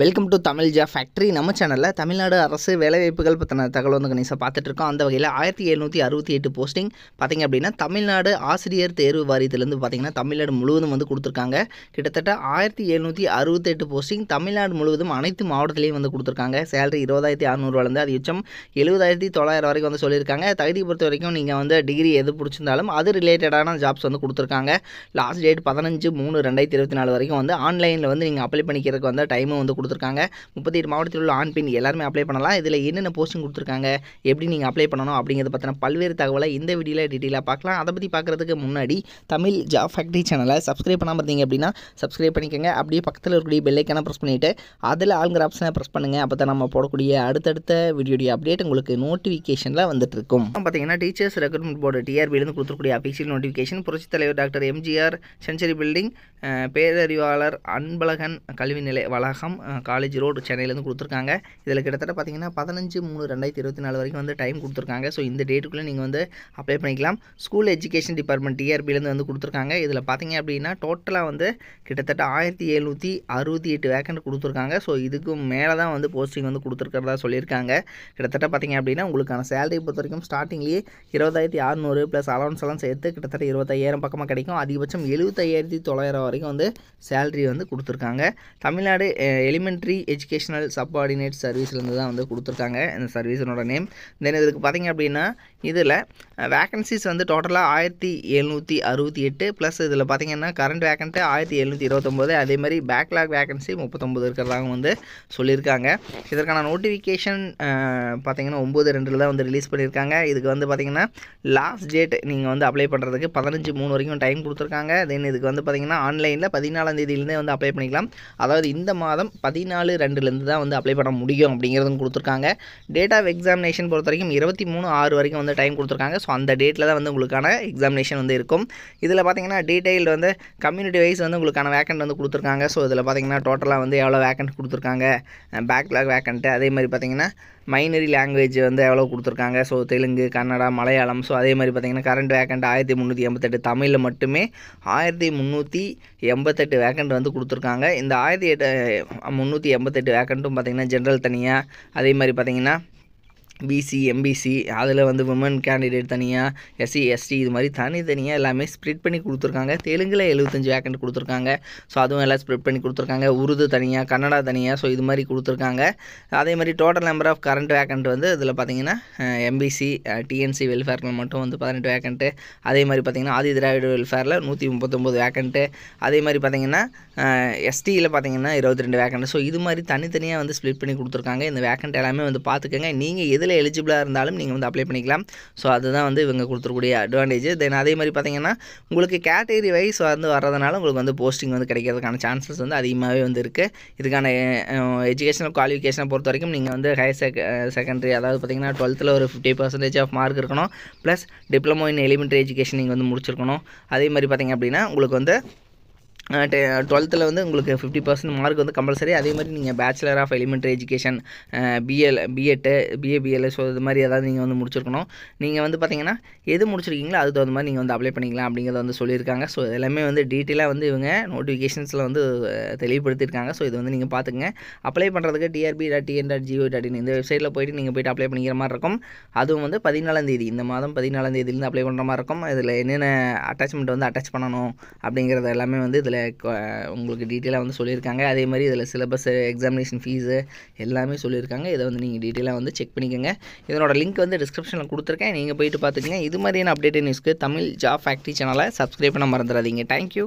welcome to Tamil job factory நம்ம சேனலில் தமிழ்நாடு அரசு வேலைவாய்ப்புகள் பற்றின தகவல் வந்து பார்த்துட்டு பார்த்துட்ருக்கோம் அந்த வகையில் ஆயிரத்தி எழுநூற்றி அறுபத்தி எட்டு போஸ்டிங் பார்த்திங்க அப்படின்னா தமிழ்நாடு ஆசிரியர் தேர்வு வாரியத்திலேருந்து பார்த்திங்கன்னா தமிழ்நாடு முழுவதும் வந்து கொடுத்துருக்காங்க கிட்டத்தட்ட ஆயிரத்தி எழுநூற்றி அறுபத்தெட்டு போஸ்டிங் தமிழ்நாடு முழுவதும் அனைத்து மாவட்டத்திலையும் வந்து கொடுத்துருக்காங்க சேலரி இருபதாயிரத்தி அறுநூறுவாலேருந்து அது உச்சம் எழுபதாயிரத்தி தொள்ளாயிரம் வரைக்கும் வந்து சொல்லியிருக்காங்க தகுதி பொறுத்த வரைக்கும் நீங்கள் வந்து டிகிரி எது பிடிச்சிருந்தாலும் அது ரிலேட்டடான ஜாப்ஸ் வந்து கொடுத்துருக்காங்க லாஸ்ட் டேட் பதினஞ்சு மூணு ரெண்டாயிரத்தி இருபத்தி நாலு வரைக்கும் வந்து ஆன்லைனில் வந்து நீங்கள் அப்ளை பண்ணிக்கிறதுக்கு வந்து டைமும் வந்து கொடுத்துருக்காங்க முப்பத்தெட்டு மாவட்டத்தில் உள்ள ஆண் பெண் எல்லாருமே அப்ளை பண்ணலாம் இதில் என்னென்ன போஸ்டிங் கொடுத்துருக்காங்க எப்படி நீங்கள் அப்ளை பண்ணணும் அப்படிங்கிறத பற்றின பல்வேறு தகவலை இந்த வீடியோவில் டீட்டெயிலாக பார்க்கலாம் அதை பற்றி பார்க்குறதுக்கு முன்னாடி தமிழ் ஜாப் ஃபேக்ட்ரி சேனலை சப்ஸ்கிரைப் பண்ணாமல் இருந்தீங்க அப்படின்னா சப்ஸ்கிரைப் பண்ணிக்கோங்க அப்படியே பக்கத்தில் இருக்கக்கூடிய பெல்லைக்கான ப்ரெஸ் பண்ணிவிட்டு அதில் ஆளுங்கிற ஆப்ஷனை ப்ரெஸ் பண்ணுங்கள் அப்போ தான் நம்ம போடக்கூடிய அடுத்தடுத்த வீடியோடைய அப்டேட் உங்களுக்கு நோட்டிஃபிகேஷனில் வந்துட்டு இருக்கும் பார்த்தீங்கன்னா டீச்சர்ஸ் ரெக்ரூட்மெண்ட் போர்டு டிஆர்பியிலிருந்து கொடுத்துருக்கூடிய அஃபீஷியல் நோட்டிஃபிகேஷன் புரட்சி தலைவர் டாக்டர் எம்ஜிஆர் சென்ச்சுரி பில்டிங் பேரறிவாளர் அன்பழகன் கல்வி நிலை வளாகம் காலேஜ் ரோடு சென்னையிலேருந்து கொடுத்துருக்காங்க இதில் கிட்டத்தட்ட பார்த்தீங்கன்னா பதினஞ்சு மூணு ரெண்டாயிரத்தி இருபத்தி நாலு வரைக்கும் வந்து டைம் கொடுத்துருக்காங்க ஸோ இந்த டேட்டுக்குள்ளே நீங்கள் வந்து அப்ளை பண்ணிக்கலாம் ஸ்கூல் எஜுகேஷன் டிபார்ட்மெண்ட் டிஆர்பிலேருந்து வந்து கொடுத்துருக்காங்க இதில் பார்த்தீங்க அப்படின்னா டோட்டலாக வந்து கிட்டத்தட்ட ஆயிரத்தி எழுநூற்றி அறுபத்தி எட்டு வேக்கண்ட் கொடுத்துருக்காங்க ஸோ இதுக்கு மேலே தான் வந்து போஸ்டிங் வந்து கொடுத்துருக்கிறதா சொல்லியிருக்காங்க கிட்டத்தட்ட பார்த்தீங்க அப்படின்னா உங்களுக்கான சேலரி பொறுத்த வரைக்கும் ஸ்டார்டிங்லேயே இருபதாயிரத்தி அறநூறு ப்ளஸ் அலவன்ஸ் எல்லாம் சேர்த்து கிட்டத்தட்ட இருபத்தாயிரம் பக்கமாக கிடைக்கும் அதிகபட்சம் எழுபத்தாயிரத்தி தொள்ளாயிரம் வரைக்கும் வந்து சேலரி வந்து கொடுத்துருக்காங்க தமிழ்நாடு எலி எலிமெண்ட்ரி எஜுகேஷனல் சப்ஆர்டினேட் சர்வீஸ்லேருந்து தான் வந்து கொடுத்துருக்காங்க இந்த சர்வீஸனோட நேம் தென் இதுக்கு பார்த்திங்க அப்படின்னா இதில் வேக்கன்சிஸ் வந்து டோட்டலாக ஆயிரத்தி எழுநூற்றி அறுபத்தி எட்டு ப்ளஸ் இதில் பார்த்திங்கன்னா கரண்ட் வேகன்ட்டு ஆயிரத்தி எழுநூற்றி இருபத்தொம்போது அதேமாதிரி பேக்லாக் வேக்கன்சி முப்பத்தொம்பது இருக்கிறதாக வந்து சொல்லியிருக்காங்க இதற்கான நோட்டிஃபிகேஷன் பார்த்திங்கன்னா ஒம்பது ரெண்டில் தான் வந்து ரிலீஸ் பண்ணியிருக்காங்க இதுக்கு வந்து பார்த்திங்கன்னா லாஸ்ட் டேட் நீங்கள் வந்து அப்ளை பண்ணுறதுக்கு பதினஞ்சு மூணு வரைக்கும் டைம் கொடுத்துருக்காங்க தென் இதுக்கு வந்து பார்த்திங்கன்னா ஆன்லைனில் பதினாலாம் தேதியிலேருந்தே வந்து அப்ளை பண்ணிக்கலாம் அதாவது இந்த மாதம் பதினாலு ரெண்டுலேருந்து தான் வந்து அப்ளை பண்ண முடியும் அப்படிங்கிறதும் கொடுத்துருக்காங்க டேட் ஆஃப் எக்ஸாமினேஷன் பொறுத்த வரைக்கும் இருபத்தி மூணு ஆறு வரைக்கும் வந்து டைம் கொடுத்துருக்காங்க ஸோ அந்த டேட்டில் தான் வந்து உங்களுக்கான எக்ஸாமினேஷன் வந்து இருக்கும் இதில் பார்த்தீங்கன்னா டீட்டெயில் வந்து கம்யூனிட்டி வைஸ் வந்து உங்களுக்கான வேக்கண்ட் வந்து கொடுத்துருக்காங்க ஸோ இதில் பார்த்தீங்கன்னா டோட்டலாக வந்து எவ்வளோ வேக்கண்ட் கொடுத்துருக்காங்க பேக்லாக் வேக்கண்ட்டு அதே மாதிரி பார்த்தீங்கன்னா மைனரி லாங்குவேஜ் வந்து எவ்வளோ கொடுத்துருக்காங்க ஸோ தெலுங்கு கன்னடா மலையாளம் ஸோ அதே மாதிரி பார்த்திங்கன்னா கரண்ட் வேக்கண்ட் ஆயிரத்தி முந்நூற்றி எண்பத்தெட்டு தமிழில் மட்டுமே ஆயிரத்தி முந்நூற்றி எண்பத்தெட்டு வேக்கண்ட் வந்து கொடுத்துருக்காங்க இந்த ஆயிரத்தி எட்டு முந்நூற்றி எண்பத்தெட்டு வேக்கண்ட்டும் பார்த்திங்கன்னா ஜென்ரல் தனியாக அதே மாதிரி பார்த்திங்கன்னா பிசி எம்பிசி அதில் வந்து உமன் கேண்டிடேட் தனியாக எஸ்சி எஸ்டி இது மாதிரி தனித்தனியாக எல்லாமே ஸ்ப்ளிட் பண்ணி கொடுத்துருக்காங்க தெலுங்கில் எழுபத்தஞ்சு வேக்கண்ட் கொடுத்துருக்காங்க ஸோ அதுவும் எல்லாம் ஸ்ப்ரிட் பண்ணி கொடுத்துருக்காங்க உருது தனியாக கன்னடா தனியாக ஸோ இது மாதிரி கொடுத்துருக்காங்க அதே மாதிரி total number of current vacant வந்து இதில் பார்த்திங்கன்னா எம்பிசி டிஎன்சி வெல்ஃபேரில் மட்டும் வந்து பதினெட்டு வேக்கண்ட்டு அதே மாதிரி பார்த்திங்கன்னா ஆதி திராவிட வெல்ஃபேரில் நூற்றி முப்பத்தொம்போது வேக்கண்ட்டு அதே மாதிரி பார்த்திங்கன்னா எஸ்டியில் பார்த்திங்கன்னா இருபத்தி ரெண்டு வேக்கண்ட்டு ஸோ இது மாதிரி தனித்தனியாக வந்து ஸ்ப்ளிட் பண்ணி கொடுத்துருக்காங்க இந்த வேக்கண்ட் எல்லாமே வந்து பார்த்துக்கோங்க நீங்கள் எதில் வேலை எலிஜிபிளாக இருந்தாலும் நீங்கள் வந்து அப்ளை பண்ணிக்கலாம் ஸோ அதுதான் வந்து இவங்க கொடுத்துருக்கூடிய அட்வான்டேஜ் தென் அதே மாதிரி பார்த்தீங்கன்னா உங்களுக்கு கேட்டகரி வைஸ் வந்து வர்றதுனால உங்களுக்கு வந்து போஸ்டிங் வந்து கிடைக்கிறதுக்கான சான்சஸ் வந்து அதிகமாகவே வந்து இருக்குது இதுக்கான எஜுகேஷனல் குவாலிஃபிகேஷனை பொறுத்த வரைக்கும் நீங்கள் வந்து ஹையர் செக செகண்டரி அதாவது பார்த்தீங்கன்னா டுவெல்த்தில் ஒரு ஃபிஃப்டி பர்சன்டேஜ் ஆஃப் மார்க் இருக்கணும் plus diploma in elementary education நீங்கள் வந்து முடிச்சிருக்கணும் அதே மாதிரி பார்த்திங்க அப்படின்னா உங்களுக்கு வந்து டெ டுவெல்த்தில் வந்து உங்களுக்கு ஃபிஃப்டி பர்சன்ட் மார்க் வந்து கம்பல்சரி அதே மாதிரி நீங்கள் bachelor of elementary education BL BEd BA BL so இது மாதிரி ஏதாவது நீங்கள் வந்து முடிச்சிருக்கணும் நீங்கள் வந்து பார்த்தீங்கன்னா எது முடிச்சிருக்கீங்களோ அதுக்கு தகுந்த மாதிரி நீங்கள் வந்து அப்ளை பண்ணிக்கலாம் அப்படிங்கிறத வந்து சொல்லியிருக்காங்க ஸோ எல்லாமே வந்து டீட்டெயிலாக வந்து இவங்க நோட்டிஃபிகேஷன்ஸில் வந்து தெளிவுபடுத்தியிருக்காங்க ஸோ இது வந்து நீங்கள் பார்த்துக்கங்க அப்ளை பண்ணுறதுக்கு TRB dot TN dot GO dot in இந்த வெப்சைட்டில் போயிட்டு நீங்கள் போய்ட்டு அப்ளை பண்ணிக்கிற மாதிரி இருக்கும் அதுவும் வந்து பதினாலாம் தேதி இந்த மாதம் பதினாலாம் தேதியிலேருந்து அப்ளை பண்ணுற மாதிரி இருக்கும் இதில் என்னென்ன அட்டாச்மெண்ட் வந்து அட்டாச் பண்ணணும் அப்படிங்கிறது எல்லாமே வந்து இதில் உங்களுக்கு டீட்டெயிலாக வந்து சொல்லியிருக்காங்க அதே மாதிரி இதில் சிலபஸ் எக்ஸாமினேஷன் ஃபீஸு எல்லாமே சொல்லியிருக்காங்க இதை வந்து நீங்கள் டீட்டெயிலாக வந்து செக் பண்ணிக்கோங்க இதனோட லிங்க் வந்து டிஸ்கிரிப்ஷனில் கொடுத்துருக்கேன் நீங்கள் போயிட்டு பார்த்துக்கோங்க இது மாதிரியான அப்டேட் நியூஸ்க்கு தமிழ் ஜாப் ஃபேக்ட்ரி சேனலை சப்ஸ்கிரைப் பண்ண மறந்துடாதீங்க தேங்க்யூ